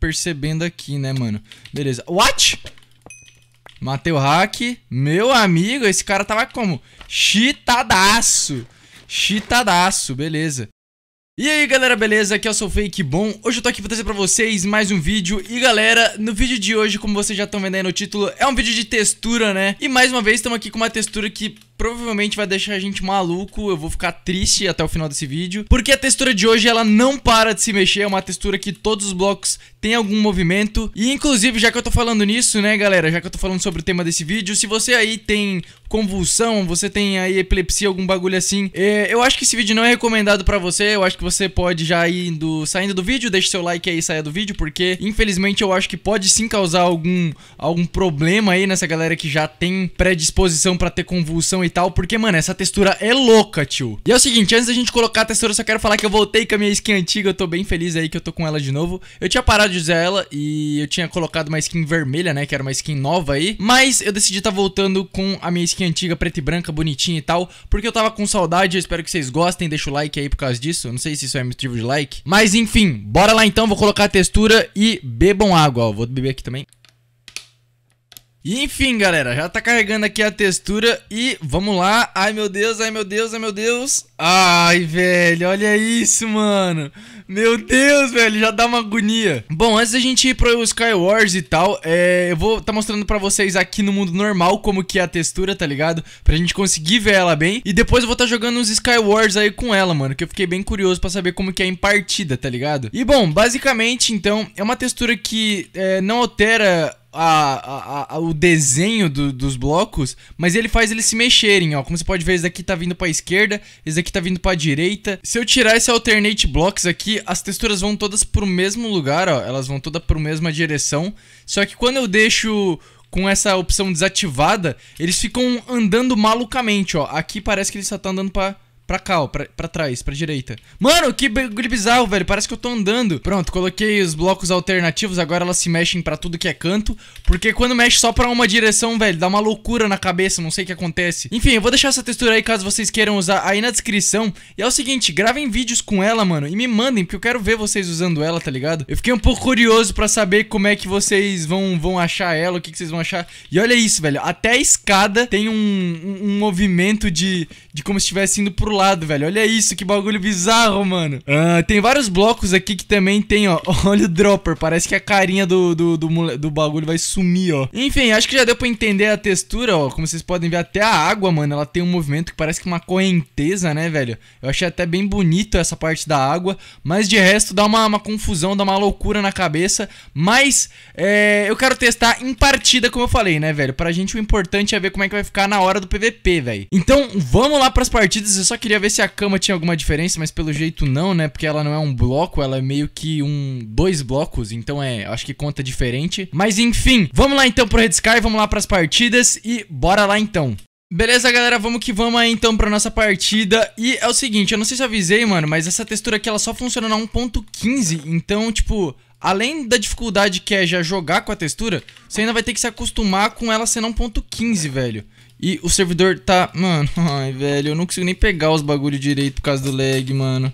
percebendo aqui, né, mano? Beleza. What? Matei o hack. Meu amigo, esse cara tava como? Chitadaço. Chitadaço, beleza. E aí galera, beleza? Aqui é o seu Fake Bom. Hoje eu tô aqui pra trazer pra vocês mais um vídeo. E galera, no vídeo de hoje, como vocês já estão vendo aí no título, é um vídeo de textura, né? E mais uma vez estamos aqui com uma textura que provavelmente vai deixar a gente maluco. Eu vou ficar triste até o final desse vídeo. Porque a textura de hoje, ela não para de se mexer. É uma textura que todos os blocos têm algum movimento. E inclusive, já que eu tô falando nisso, né, galera? Já que eu tô falando sobre o tema desse vídeo, se você aí tem convulsão, você tem aí epilepsia, algum bagulho assim, é, eu acho que esse vídeo não é recomendado pra você. Eu acho que você pode já ir saindo do vídeo, deixa seu like aí e saia do vídeo, porque infelizmente eu acho que pode sim causar algum, algum problema aí nessa galera que já tem predisposição pra ter convulsão e e tal, porque, mano, essa textura é louca, tio. E é o seguinte, antes da gente colocar a textura, eu só quero falar que eu voltei com a minha skin antiga, eu tô bem feliz aí que eu tô com ela de novo. Eu tinha parado de usar ela e eu tinha colocado uma skin vermelha, né, que era uma skin nova aí, mas eu decidi tá voltando com a minha skin antiga, preta e branca, bonitinha e tal, porque eu tava com saudade, eu espero que vocês gostem, deixa o like aí por causa disso, eu não sei se isso é motivo de like, mas enfim, bora lá então, vou colocar a textura e bebam água, ó, vou beber aqui também. Enfim, galera, já tá carregando aqui a textura e vamos lá. Ai, meu Deus, ai, meu Deus, ai, meu Deus. Ai, velho, olha isso, mano. Meu Deus, velho, já dá uma agonia. Bom, antes da gente ir pro Skywars e tal, é, eu vou tá mostrando pra vocês aqui no mundo normal como que é a textura, tá ligado? Pra gente conseguir ver ela bem. E depois eu vou tá jogando uns Skywars aí com ela, mano, que eu fiquei bem curioso pra saber como que é em partida, tá ligado? E, bom, basicamente, então, é uma textura que é, não altera a, a, o desenho do, dos blocos, mas ele faz eles se mexerem, ó. Como você pode ver, esse daqui tá vindo pra esquerda, esse daqui tá vindo pra direita. Se eu tirar esse alternate blocks aqui, as texturas vão todas pro mesmo lugar, ó. Elas vão todas pro mesma direção. Só que quando eu deixo com essa opção desativada, eles ficam andando malucamente, ó. Aqui parece que ele só tá andando pra pra cá, ó, pra, pra trás, pra direita. Mano, que bizarro, velho. Parece que eu tô andando. Pronto, coloquei os blocos alternativos. Agora elas se mexem pra tudo que é canto. Porque quando mexe só pra uma direção, velho, dá uma loucura na cabeça. Não sei o que acontece. Enfim, eu vou deixar essa textura aí caso vocês queiram usar aí na descrição. E é o seguinte, gravem vídeos com ela, mano. E me mandem, porque eu quero ver vocês usando ela, tá ligado? Eu fiquei um pouco curioso pra saber como é que vocês vão, vão achar ela, o que, que vocês vão achar. E olha isso, velho. Até a escada tem um, um, um movimento de, de como se estivesse indo pro lado lado, velho. Olha isso, que bagulho bizarro, mano. Ah, tem vários blocos aqui que também tem, ó. Olha o dropper. Parece que a carinha do, do, do, do bagulho vai sumir, ó. Enfim, acho que já deu pra entender a textura, ó. Como vocês podem ver, até a água, mano, ela tem um movimento que parece que uma correnteza, né, velho? Eu achei até bem bonito essa parte da água. Mas de resto, dá uma, uma confusão, dá uma loucura na cabeça. Mas é, eu quero testar em partida, como eu falei, né, velho? Pra gente o importante é ver como é que vai ficar na hora do PVP, velho. Então, vamos lá pras partidas. Eu só que queria ver se a cama tinha alguma diferença, mas pelo jeito não, né? Porque ela não é um bloco, ela é meio que um dois blocos, então é, acho que conta diferente. Mas enfim, vamos lá então pro Red Sky, vamos lá pras partidas e bora lá então. Beleza, galera, vamos que vamos aí então pra nossa partida E é o seguinte, eu não sei se avisei, mano, mas essa textura aqui ela só funciona na 1.15 Então, tipo, além da dificuldade que é já jogar com a textura Você ainda vai ter que se acostumar com ela sendo 1.15, velho e o servidor tá. Mano, ai, velho, eu não consigo nem pegar os bagulho direito por causa do lag, mano.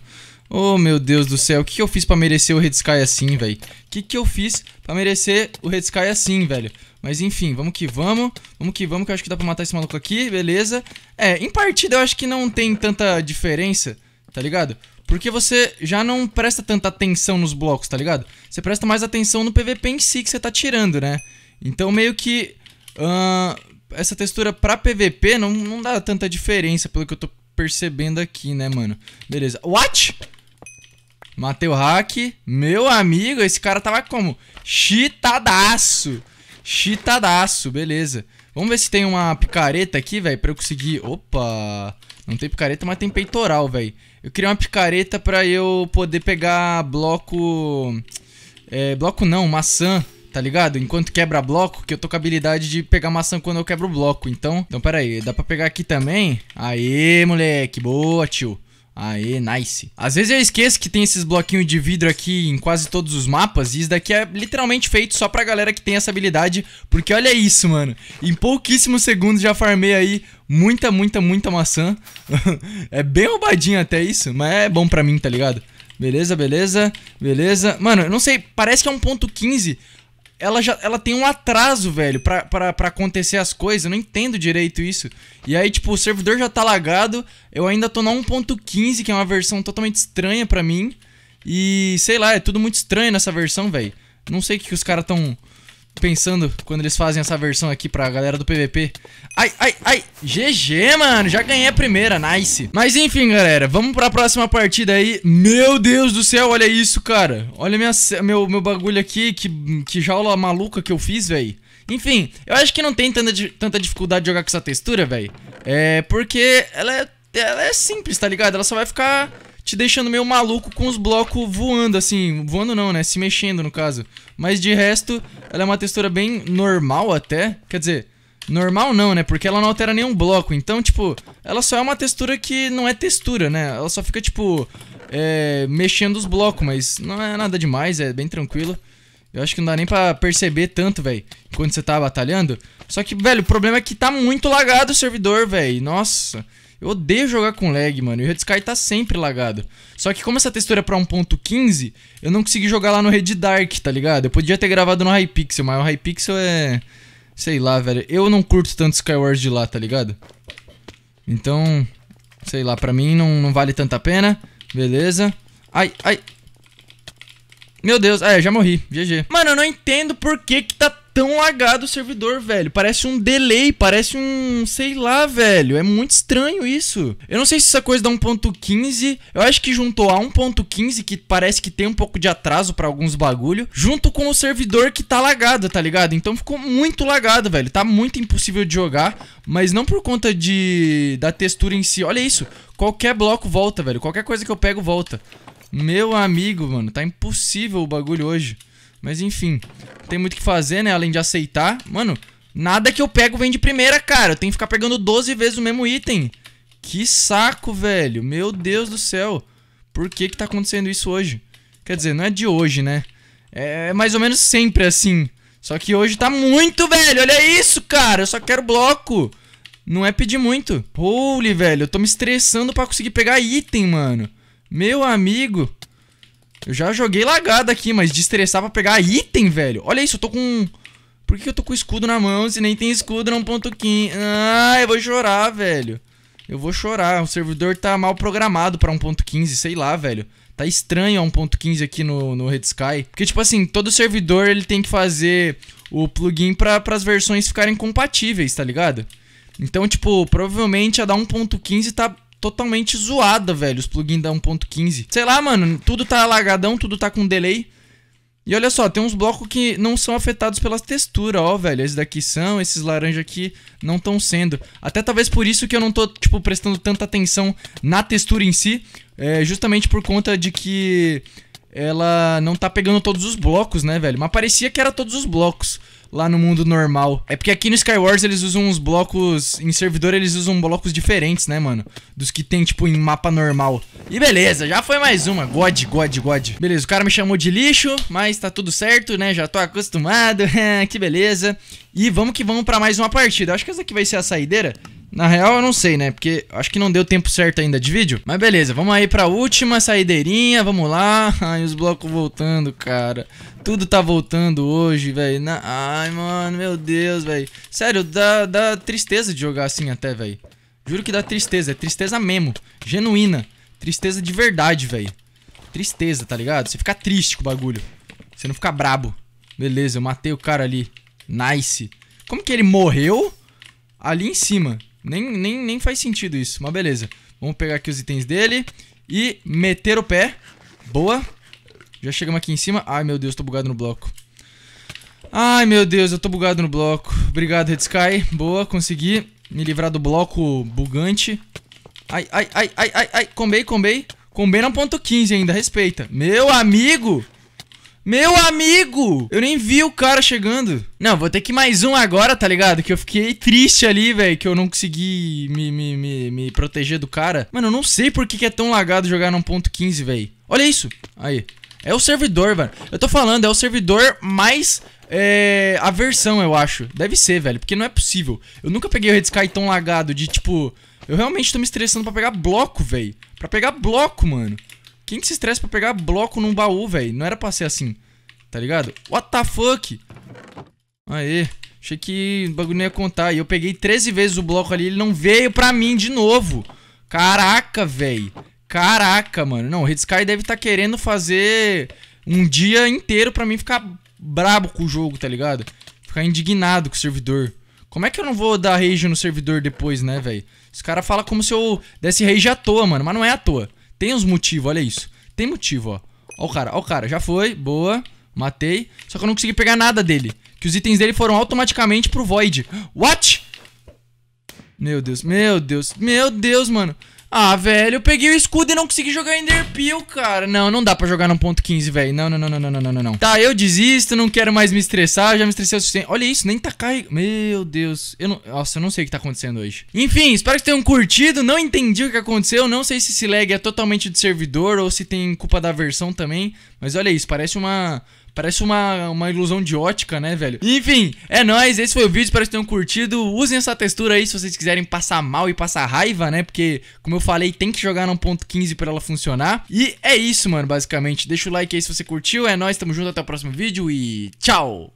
Oh, meu Deus do céu, o que, que eu fiz para merecer o Red Sky assim, velho? O que, que eu fiz para merecer o Red Sky assim, velho? Mas enfim, vamos que vamos. Vamos que vamos, que eu acho que dá pra matar esse maluco aqui, beleza. É, em partida eu acho que não tem tanta diferença, tá ligado? Porque você já não presta tanta atenção nos blocos, tá ligado? Você presta mais atenção no PVP em si que você tá tirando, né? Então meio que. Uh, essa textura pra PVP não, não dá tanta diferença, pelo que eu tô percebendo aqui, né, mano? Beleza. What? Matei o hack. Meu amigo, esse cara tava como? Chitadaço. Chitadaço, beleza. Vamos ver se tem uma picareta aqui, velho, pra eu conseguir... Opa! Não tem picareta, mas tem peitoral, velho. Eu queria uma picareta pra eu poder pegar bloco... É, bloco não, maçã tá ligado? Enquanto quebra bloco, que eu tô com a habilidade de pegar maçã quando eu quebro bloco. Então, então pera aí, dá pra pegar aqui também? Aê, moleque, boa, tio. Aê, nice. Às vezes eu esqueço que tem esses bloquinhos de vidro aqui em quase todos os mapas. E isso daqui é literalmente feito só pra galera que tem essa habilidade. Porque olha isso, mano. Em pouquíssimos segundos já farmei aí muita, muita, muita maçã. é bem roubadinho até isso, mas é bom pra mim, tá ligado? Beleza, beleza, beleza. Mano, eu não sei, parece que é 1.15, ela já ela tem um atraso, velho, pra, acontecer as coisas. Eu não entendo direito isso. E aí, tipo, o servidor já tá lagado. Eu ainda tô na 1.15, que é uma versão totalmente estranha pra mim. E sei lá, é tudo muito estranho nessa versão, velho. Não sei o que, que os caras tão pensando quando eles fazem essa versão aqui pra galera do PVP. Ai, ai, ai. GG, mano. Já ganhei a primeira. Nice. Mas enfim, galera. Vamos pra próxima partida aí. Meu Deus do céu. Olha isso, cara. Olha minha, meu, meu bagulho aqui. Que, que jaula maluca que eu fiz, velho. Enfim, eu acho que não tem tanta, tanta dificuldade de jogar com essa textura, velho. É porque ela é, ela é simples, tá ligado? Ela só vai ficar te deixando meio maluco com os blocos voando, assim. Voando não, né? Se mexendo, no caso. Mas de resto, ela é uma textura bem normal até. Quer dizer, normal não, né? Porque ela não altera nenhum bloco. Então, tipo, ela só é uma textura que não é textura, né? Ela só fica, tipo, é, mexendo os blocos, mas não é nada demais, é bem tranquilo. Eu acho que não dá nem pra perceber tanto, velho, enquanto você tá batalhando. Só que, velho, o problema é que tá muito lagado o servidor, velho. Nossa. Eu odeio jogar com lag, mano. E o Red Sky tá sempre lagado. Só que como essa textura é pra 1.15, eu não consegui jogar lá no Red Dark, tá ligado? Eu podia ter gravado no Hypixel, mas o Hypixel é... Sei lá, velho. Eu não curto tanto Skyward de lá, tá ligado? Então, sei lá, pra mim não, não vale tanta pena. Beleza. Ai, ai. Meu Deus. Ah, é, já morri. GG. Mano, eu não entendo por que que tá tão lagado o servidor, velho. Parece um delay, parece um. sei lá, velho. É muito estranho isso. Eu não sei se essa coisa dá 1.15. Eu acho que juntou a 1.15, que parece que tem um pouco de atraso para alguns bagulho, junto com o servidor que tá lagado, tá ligado? Então ficou muito lagado, velho. Tá muito impossível de jogar, mas não por conta de da textura em si. Olha isso. Qualquer bloco volta, velho. Qualquer coisa que eu pego volta. Meu amigo, mano, tá impossível o bagulho hoje. Mas enfim, tem muito o que fazer, né? Além de aceitar. Mano, nada que eu pego vem de primeira, cara. Eu tenho que ficar pegando 12 vezes o mesmo item. Que saco, velho. Meu Deus do céu. Por que que tá acontecendo isso hoje? Quer dizer, não é de hoje, né? É, é mais ou menos sempre assim. Só que hoje tá muito, velho. Olha isso, cara. Eu só quero bloco. Não é pedir muito. Holy, velho. Eu tô me estressando pra conseguir pegar item, mano. Meu amigo. Eu já joguei lagado aqui, mas de estressar pra pegar item, velho. Olha isso, eu tô com... Por que eu tô com escudo na mão se nem tem escudo não 1.15? Ah, eu vou chorar, velho. Eu vou chorar. O servidor tá mal programado pra 1.15, sei lá, velho. Tá estranho a 1.15 aqui no, no Red Sky. Porque, tipo assim, todo servidor ele tem que fazer o plugin pra, pras versões ficarem compatíveis, tá ligado? Então, tipo, provavelmente a da 1.15 tá totalmente zoada, velho, os plugins da 1.15. Sei lá, mano, tudo tá alagadão, tudo tá com delay. E olha só, tem uns blocos que não são afetados pelas texturas, ó, velho. Esses daqui são, esses laranja aqui não estão sendo. Até talvez por isso que eu não tô, tipo, prestando tanta atenção na textura em si. É, justamente por conta de que ela não tá pegando todos os blocos, né, velho? Mas parecia que era todos os blocos lá no mundo normal. É porque aqui no Skywars eles usam uns blocos. Em servidor eles usam blocos diferentes, né, mano? Dos que tem, tipo, em mapa normal. E beleza, já foi mais uma. God, God, God. Beleza, o cara me chamou de lixo, mas tá tudo certo, né? Já tô acostumado. que beleza. E vamos que vamos pra mais uma partida. Acho que essa aqui vai ser a saideira. Na real, eu não sei, né? Porque acho que não deu tempo certo ainda de vídeo. Mas beleza, vamos aí pra última saideirinha, vamos lá. Ai, os blocos voltando, cara. Tudo tá voltando hoje, velho. Na... Ai, mano, meu Deus, velho. Sério, dá, dá tristeza de jogar assim até, velho. Juro que dá tristeza, é tristeza mesmo. Genuína. Tristeza de verdade, velho. Tristeza, tá ligado? Você fica triste com o bagulho. Você não fica brabo. Beleza, eu matei o cara ali. Nice. Como que ele morreu? Ali em cima. Nem, nem, nem faz sentido isso, mas beleza. Vamos pegar aqui os itens dele e meter o pé. Boa. Já chegamos aqui em cima. Ai, meu Deus, tô bugado no bloco. Ai, meu Deus, eu tô bugado no bloco. Obrigado, Red Sky. Boa, consegui me livrar do bloco bugante. Ai, ai, ai, ai, ai, ai. Combei, combei. Combei na ponto 15 ainda, respeita. Meu amigo! Meu amigo! Eu nem vi o cara chegando. Não, vou ter que ir mais um agora, tá ligado? Que eu fiquei triste ali, velho, que eu não consegui me, me, me, me, proteger do cara. Mano, eu não sei por que, que é tão lagado jogar num ponto 15, velho. Olha isso. Aí. É o servidor, mano. Eu tô falando, é o servidor mais... É, a versão, eu acho. Deve ser, velho, porque não é possível. Eu nunca peguei o Red Sky tão lagado de, tipo... Eu realmente tô me estressando pra pegar bloco, velho. Pra pegar bloco, mano. Quem que se estressa pra pegar bloco num baú, velho? Não era pra ser assim, tá ligado? What the fuck? Aê. Achei que o bagulho não ia contar. E eu peguei 13 vezes o bloco ali, ele não veio pra mim de novo. Caraca, velho. Caraca, mano. Não, o Red Sky deve estar tá querendo fazer um dia inteiro pra mim ficar brabo com o jogo, tá ligado? Ficar indignado com o servidor. Como é que eu não vou dar rage no servidor depois, né, velho? Os caras falam como se eu desse rage à toa, mano. Mas não é à toa. Tem uns motivos, olha isso. Tem motivo, ó. Ó o cara, ó o cara. Já foi, boa. Matei. Só que eu não consegui pegar nada dele. Que os itens dele foram automaticamente pro Void. What? Meu Deus, meu Deus, meu Deus, mano. Ah, velho, eu peguei o escudo e não consegui jogar Enderpeel, cara. Não, não dá pra jogar no ponto 15, velho. Não, não, não, não, não, não, não, não. Tá, eu desisto, não quero mais me estressar, já me estressei o suficiente. Olha isso, nem tá carregando. Meu Deus. Eu não... Nossa, eu não sei o que tá acontecendo hoje. Enfim, espero que tenham curtido. Não entendi o que aconteceu. Não sei se esse lag é totalmente de servidor ou se tem culpa da versão também. Mas olha isso, parece uma Parece uma, uma ilusão de ótica, né, velho? Enfim, é nóis. Esse foi o vídeo. Espero que tenham curtido. Usem essa textura aí se vocês quiserem passar mal e passar raiva, né? Porque, como eu falei, tem que jogar no ponto 15 pra ela funcionar. E é isso, mano, basicamente. Deixa o like aí se você curtiu. É nóis, tamo junto. Até o próximo vídeo e tchau!